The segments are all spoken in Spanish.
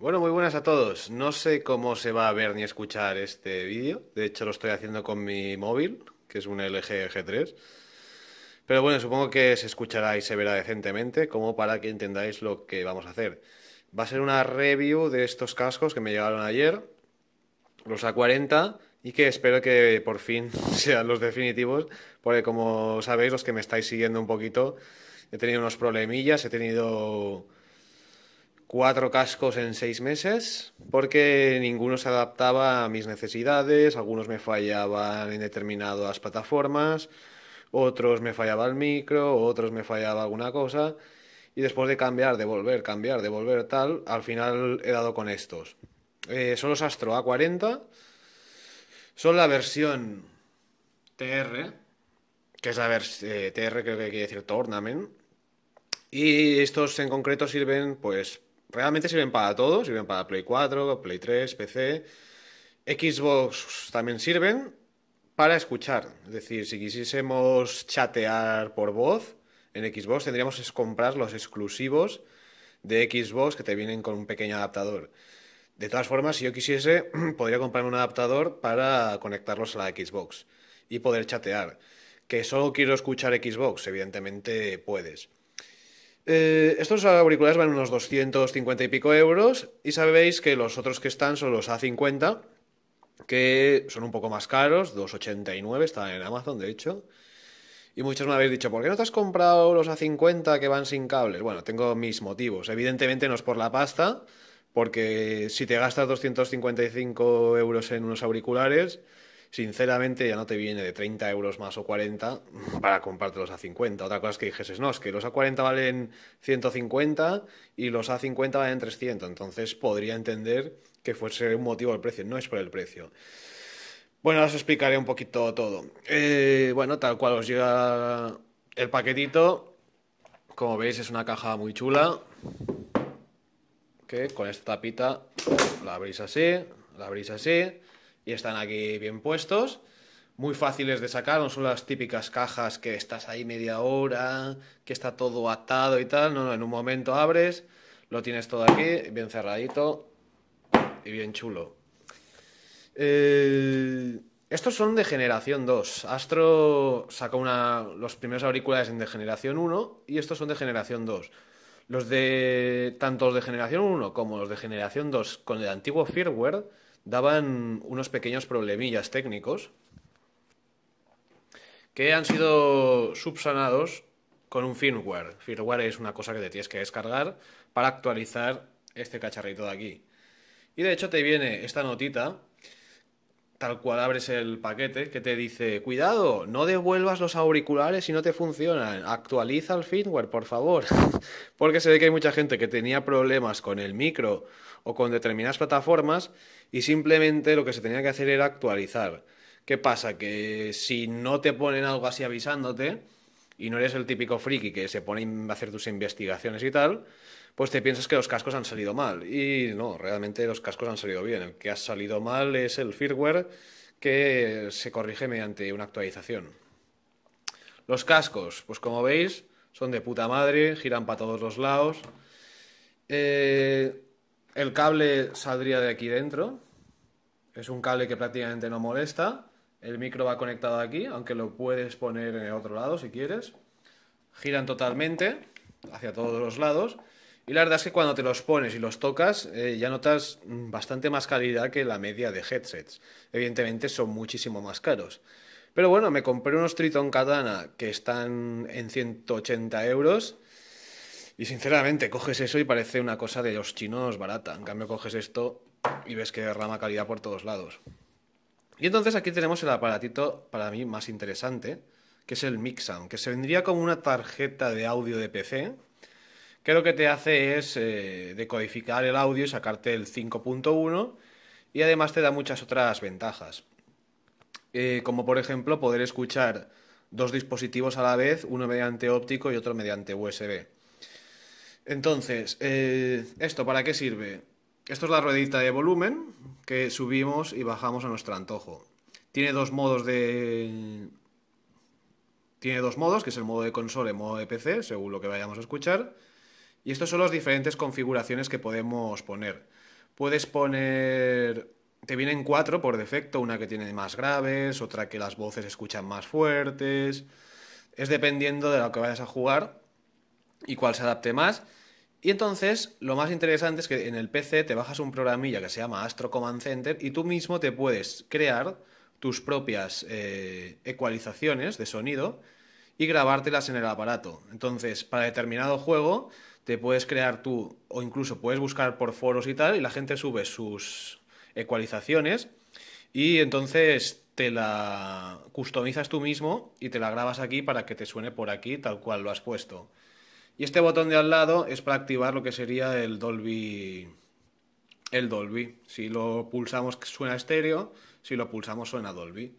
Bueno, muy buenas a todos. No sé cómo se va a ver ni escuchar este vídeo. De hecho, lo estoy haciendo con mi móvil, que es un LG G3. Pero bueno, supongo que se escuchará y se verá decentemente, como para que entendáis lo que vamos a hacer. Va a ser una review de estos cascos que me llegaron ayer, los A40, y que espero que por fin sean los definitivos, porque como sabéis, los que me estáis siguiendo un poquito, he tenido unos problemillas, he tenido cuatro cascos en seis meses porque ninguno se adaptaba a mis necesidades, algunos me fallaban en determinadas plataformas, otros me fallaba el micro, otros me fallaba alguna cosa y después de cambiar, devolver, cambiar, devolver tal, al final he dado con estos. Eh, son los Astro A40, son la versión TR, que es la versión eh, TR que quiere decir Tournament. Y estos en concreto sirven pues realmente sirven para todo, sirven para Play 4, Play 3, PC, Xbox también sirven para escuchar. Es decir, si quisiésemos chatear por voz en Xbox, tendríamos que comprar los exclusivos de Xbox que te vienen con un pequeño adaptador. De todas formas, si yo quisiese, podría comprarme un adaptador para conectarlos a la Xbox y poder chatear. Que solo quiero escuchar Xbox, evidentemente puedes. Eh, estos auriculares van unos 250 y pico euros y sabéis que los otros que están son los A50, que son un poco más caros, 2,89 están en Amazon de hecho. Y muchos me habéis dicho, ¿por qué no te has comprado los A50 que van sin cables? Bueno, tengo mis motivos. Evidentemente no es por la pasta, porque si te gastas 255 euros en unos auriculares, sinceramente ya no te viene de 30 euros más o 40 para comprártelos a 50. Otra cosa es que dijeses, no, es que los a 40 valen 150 y los a 50 valen 300. Entonces podría entender que fuese un motivo del precio, no es por el precio. Bueno, os explicaré un poquito todo. Eh, bueno, tal cual os llega el paquetito. Como veis es una caja muy chula. Que con esta tapita la abrís así, la abrís así y están aquí bien puestos. Muy fáciles de sacar, no son las típicas cajas que estás ahí media hora, que está todo atado y tal. No, no, en un momento abres, lo tienes todo aquí, bien cerradito y bien chulo. Eh, estos son de generación 2. Astro sacó una, los primeros auriculares en de generación 1 y estos son de generación 2. Los de tanto los de generación 1 como los de generación 2 con el antiguo firmware daban unos pequeños problemillas técnicos que han sido subsanados con un firmware. Firmware es una cosa que te tienes que descargar para actualizar este cacharrito de aquí. Y de hecho te viene esta notita tal cual abres el paquete que te dice, cuidado, no devuelvas los auriculares si no te funcionan, actualiza el firmware, por favor, porque se ve que hay mucha gente que tenía problemas con el micro o con determinadas plataformas y simplemente lo que se tenía que hacer era actualizar. ¿Qué pasa? Que si no te ponen algo así avisándote y no eres el típico friki que se pone a hacer tus investigaciones y tal, pues te piensas que los cascos han salido mal. Y no, realmente los cascos han salido bien. El que ha salido mal es el firmware que se corrige mediante una actualización. Los cascos, pues como veis, son de puta madre, giran para todos los lados. Eh, el cable saldría de aquí dentro. Es un cable que prácticamente no molesta. El micro va conectado aquí, aunque lo puedes poner en el otro lado si quieres. Giran totalmente hacia todos los lados y la verdad es que cuando te los pones y los tocas, eh, ya notas bastante más calidad que la media de headsets. Evidentemente son muchísimo más caros. Pero bueno, me compré unos Triton Katana que están en 180 euros. Y sinceramente, coges eso y parece una cosa de los chinos barata. En cambio, coges esto y ves que derrama calidad por todos lados. Y entonces aquí tenemos el aparatito para mí más interesante, que es el Mixam, que se vendría como una tarjeta de audio de PC, que lo que te hace es eh, decodificar el audio y sacarte el 5.1 y además te da muchas otras ventajas. Eh, como por ejemplo poder escuchar dos dispositivos a la vez, uno mediante óptico y otro mediante USB. Entonces, eh, ¿esto para qué sirve? Esto es la ruedita de volumen que subimos y bajamos a nuestro antojo. Tiene dos modos de. Tiene dos modos, que es el modo de consola y el modo de PC, según lo que vayamos a escuchar. Y estos son las diferentes configuraciones que podemos poner. Puedes poner... Te vienen cuatro por defecto, una que tiene más graves, otra que las voces escuchan más fuertes. Es dependiendo de lo que vayas a jugar y cuál se adapte más. Y entonces, lo más interesante es que en el PC te bajas un programilla que se llama Astro Command Center y tú mismo te puedes crear tus propias eh, ecualizaciones de sonido y grabártelas en el aparato. Entonces, para determinado juego, te puedes crear tú, o incluso puedes buscar por foros y tal, y la gente sube sus ecualizaciones y entonces te la customizas tú mismo y te la grabas aquí para que te suene por aquí tal cual lo has puesto. Y este botón de al lado es para activar lo que sería el Dolby. El Dolby. Si lo pulsamos suena estéreo, si lo pulsamos suena Dolby.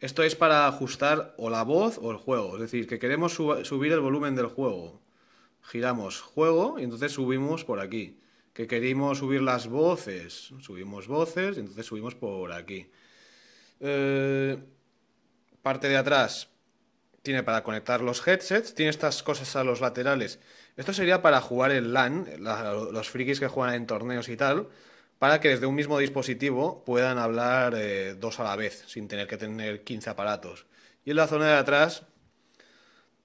Esto es para ajustar o la voz o el juego. Es decir, que queremos subir el volumen del juego giramos juego y entonces subimos por aquí. Que queremos subir las voces, subimos voces y entonces subimos por aquí. Eh, parte de atrás tiene para conectar los headsets, tiene estas cosas a los laterales. Esto sería para jugar el LAN, los frikis que juegan en torneos y tal, para que desde un mismo dispositivo puedan hablar eh, dos a la vez, sin tener que tener 15 aparatos. Y en la zona de atrás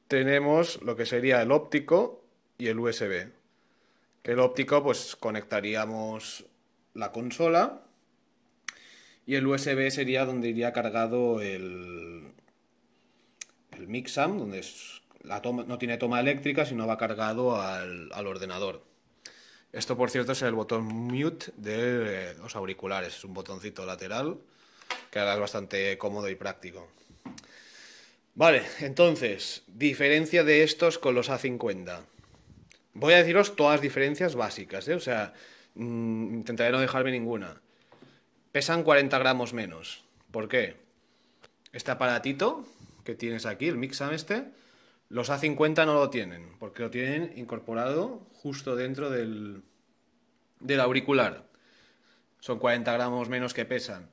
tenemos lo que sería el óptico, y el USB. Que el óptico, pues conectaríamos la consola y el USB sería donde iría cargado el, el Mixam, donde la no tiene toma eléctrica, sino va cargado al, al, ordenador. Esto, por cierto, es el botón mute de los auriculares. Es un botoncito lateral que ahora es bastante cómodo y práctico. Vale, entonces, diferencia de estos con los A50. Voy a deciros todas las diferencias básicas, ¿eh? O sea, mm, intentaré no dejarme ninguna. Pesan 40 gramos menos. ¿Por qué? Este aparatito que tienes aquí, el Mixam este, los A50 no lo tienen, porque lo tienen incorporado justo dentro del, auricular. Son 40 gramos menos que pesan.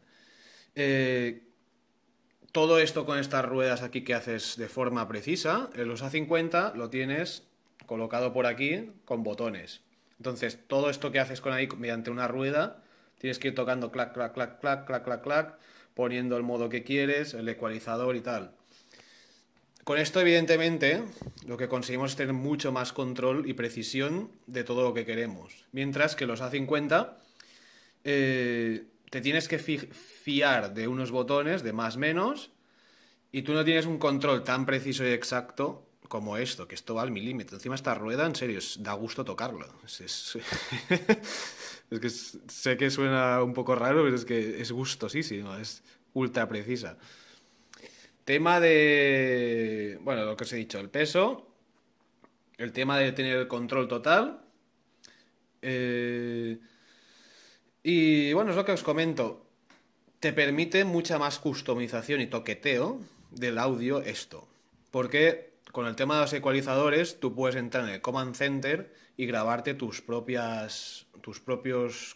Eh, todo esto con estas ruedas aquí que haces de forma precisa, los A50 lo tienes colocado por aquí con botones. Entonces, todo esto que haces con ahí mediante una rueda, tienes que ir tocando clac, clac, clac, clac, clac, clac, clac, poniendo el modo que quieres, el ecualizador y tal. Con esto, evidentemente, lo que conseguimos es tener mucho más control y precisión de todo lo que queremos. Mientras que los A50 eh, te tienes que fiar de unos botones de más menos y tú no tienes un control tan preciso y exacto como esto, que esto va al milímetro. Encima esta rueda, en serio, da gusto tocarlo. Es, que sé que suena un poco raro, pero es que es gustosísimo, es ultra precisa. Tema de, bueno, lo que os he dicho, el peso, el tema de tener el control total. Eh, y bueno, es lo que os comento. Te permite mucha más customización y toqueteo del audio esto. Porque con el tema de los ecualizadores, tú puedes entrar en el Command Center y grabarte tus propias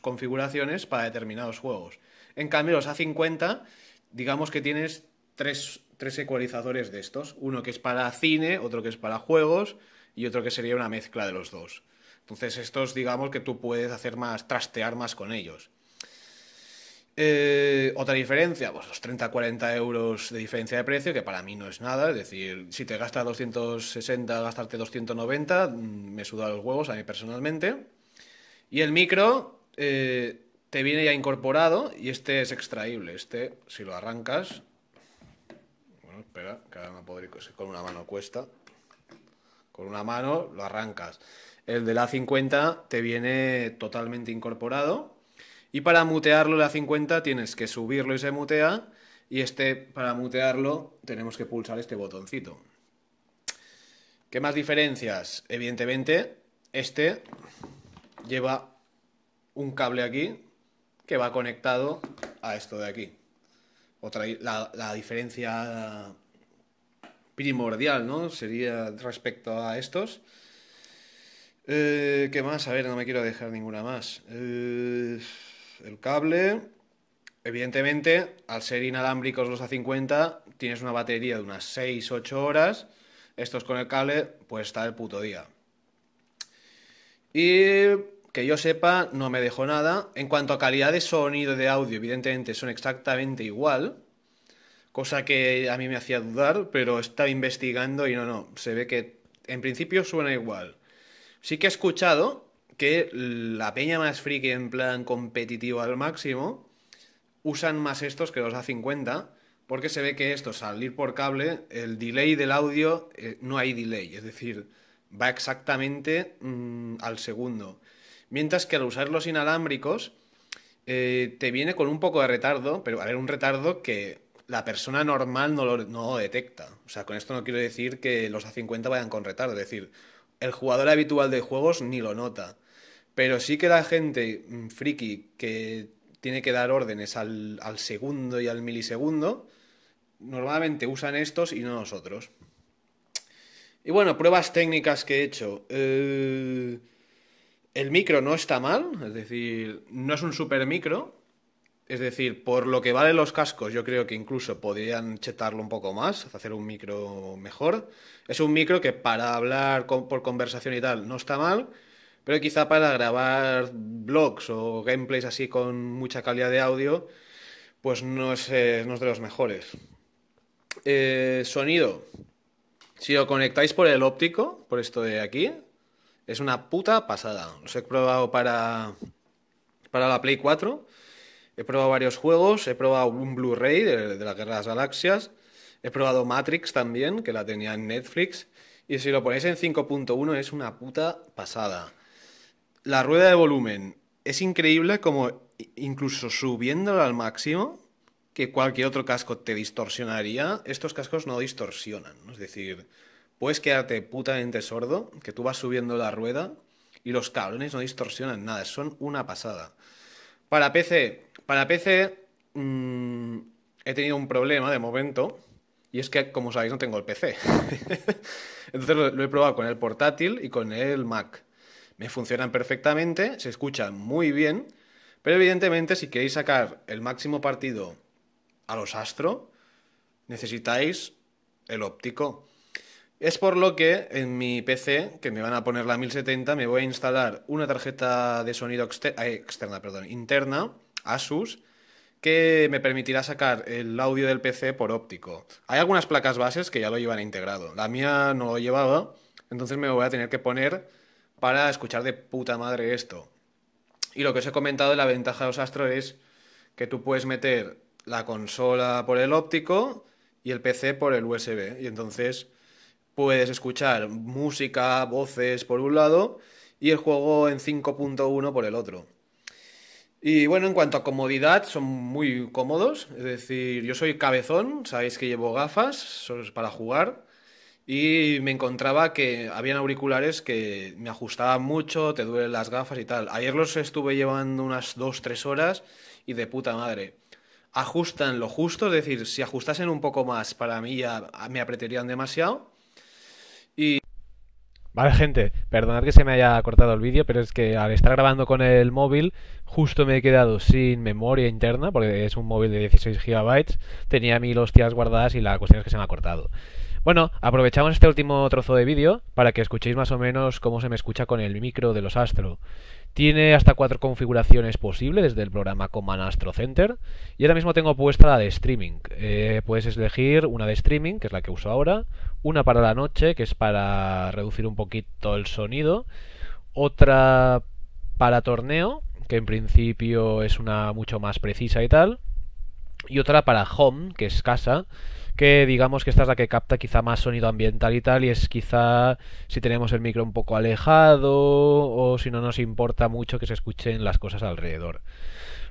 configuraciones para determinados juegos. En cambio, los A50, digamos que tienes tres, tres ecualizadores de estos. Uno que es para cine, otro que es para juegos y otro que sería una mezcla de los dos. Entonces estos digamos que tú puedes hacer más, trastear más con ellos. Eh, otra diferencia, pues, los 30-40 euros de diferencia de precio, que para mí no es nada. Es decir, si te gastas 260, gastarte 290, mm, me suda los huevos a mí personalmente. Y el micro eh, te viene ya incorporado y este es extraíble. Este, si lo arrancas. Bueno, espera, que ahora no podré, Con una mano cuesta. Con una mano lo arrancas. El de la 50 te viene totalmente incorporado y para mutearlo la 50 tienes que subirlo y se mutea. Y este, para mutearlo, tenemos que pulsar este botoncito. ¿Qué más diferencias? Evidentemente, este lleva un cable aquí que va conectado a esto de aquí. Otra, la, diferencia primordial, ¿no? Sería respecto a estos. Eh, ¿Qué más? A ver, no me quiero dejar ninguna más. Eh, el cable. Evidentemente, al ser inalámbricos los A50, tienes una batería de unas 6-8 horas. Estos con el cable, pues está el puto día. Y que yo sepa, no me dejó nada. En cuanto a calidad de sonido de audio, evidentemente son exactamente igual. Cosa que a mí me hacía dudar, pero estaba investigando y no, no. Se ve que en principio suena igual. Sí que he escuchado que la peña más friki en plan competitivo al máximo usan más estos que los A50 porque se ve que estos al ir por cable el delay del audio eh, no hay delay, es decir, va exactamente mm, al segundo. Mientras que al usar los inalámbricos eh, te viene con un poco de retardo, pero a ver, un retardo que la persona normal no no lo detecta. O sea, con esto no quiero decir que los A50 vayan con retardo, es decir, el jugador habitual de juegos ni lo nota. Pero sí que la gente mm, friki que tiene que dar órdenes al, segundo y al milisegundo, normalmente usan estos y no nosotros. Y bueno, pruebas técnicas que he hecho. Eh, el micro no está mal, es decir, no es un super micro. Es decir, por lo que valen los cascos, yo creo que incluso podrían chetarlo un poco más, hacer un micro mejor. Es un micro que para hablar por conversación y tal no está mal. Pero quizá para grabar blogs o gameplays así con mucha calidad de audio, pues no es, uno eh, de los mejores. Eh, sonido. Si lo conectáis por el óptico, por esto de aquí, es una puta pasada. Los he probado para, la Play 4. He probado varios juegos. He probado un Blu-ray de, de la Guerra de las Galaxias. He probado Matrix también, que la tenía en Netflix. Y si lo ponéis en 5.1 es una puta pasada la rueda de volumen es increíble como incluso subiéndola al máximo, que cualquier otro casco te distorsionaría, estos cascos no distorsionan. Es decir, puedes quedarte putamente sordo, que tú vas subiendo la rueda y los cables no distorsionan nada, son una pasada. Para PC, para PC mm, he tenido un problema de momento, y es que, como sabéis, no tengo el PC. Entonces lo, he probado con el portátil y con el Mac me funcionan perfectamente, se escuchan muy bien, pero evidentemente si queréis sacar el máximo partido a los astro, necesitáis el óptico. Es por lo que en mi PC, que me van a poner la 1070, me voy a instalar una tarjeta de sonido eh, externa, perdón, interna, Asus, que me permitirá sacar el audio del PC por óptico. Hay algunas placas bases que ya lo llevan integrado. La mía no lo llevaba, entonces me voy a tener que poner para escuchar de puta madre esto. Y lo que os he comentado, de la ventaja de los Astro es que tú puedes meter la consola por el óptico y el PC por el USB. Y entonces puedes escuchar música, voces por un lado y el juego en 5.1 por el otro. Y bueno, en cuanto a comodidad, son muy cómodos. Es decir, yo soy cabezón, sabéis que llevo gafas para jugar. Y me encontraba que habían auriculares que me ajustaban mucho, te duelen las gafas y tal. Ayer los estuve llevando unas 2-3 horas y de puta madre. Ajustan lo justo, es decir, si ajustasen un poco más, para mí ya me apretarían demasiado. Y. Vale, gente, perdonad que se me haya cortado el vídeo, pero es que al estar grabando con el móvil, justo me he quedado sin memoria interna, porque es un móvil de 16 GB, tenía los hostias guardadas y la cuestión es que se me ha cortado. Bueno, aprovechamos este último trozo de vídeo para que escuchéis más o menos cómo se me escucha con el micro de los Astro. Tiene hasta cuatro configuraciones posibles desde el programa Command Astro Center y ahora mismo tengo puesta la de streaming. Eh, puedes elegir una de streaming, que es la que uso ahora, una para la noche, que es para reducir un poquito el sonido, otra para torneo, que en principio es una mucho más precisa y tal, y otra para home, que es casa, que digamos que esta es la que capta quizá más sonido ambiental y tal, y es quizá si tenemos el micro un poco alejado o si no nos importa mucho que se escuchen las cosas alrededor.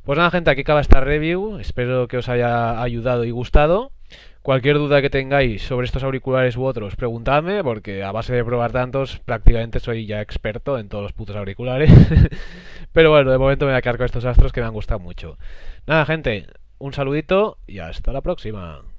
Pues nada gente, aquí acaba esta review, espero que os haya ayudado y gustado. Cualquier duda que tengáis sobre estos auriculares u otros, preguntadme, porque a base de probar tantos, prácticamente soy ya experto en todos los putos auriculares. Pero bueno, de momento me voy a quedar con estos astros que me han gustado mucho. Nada, gente, un saludito y hasta la próxima.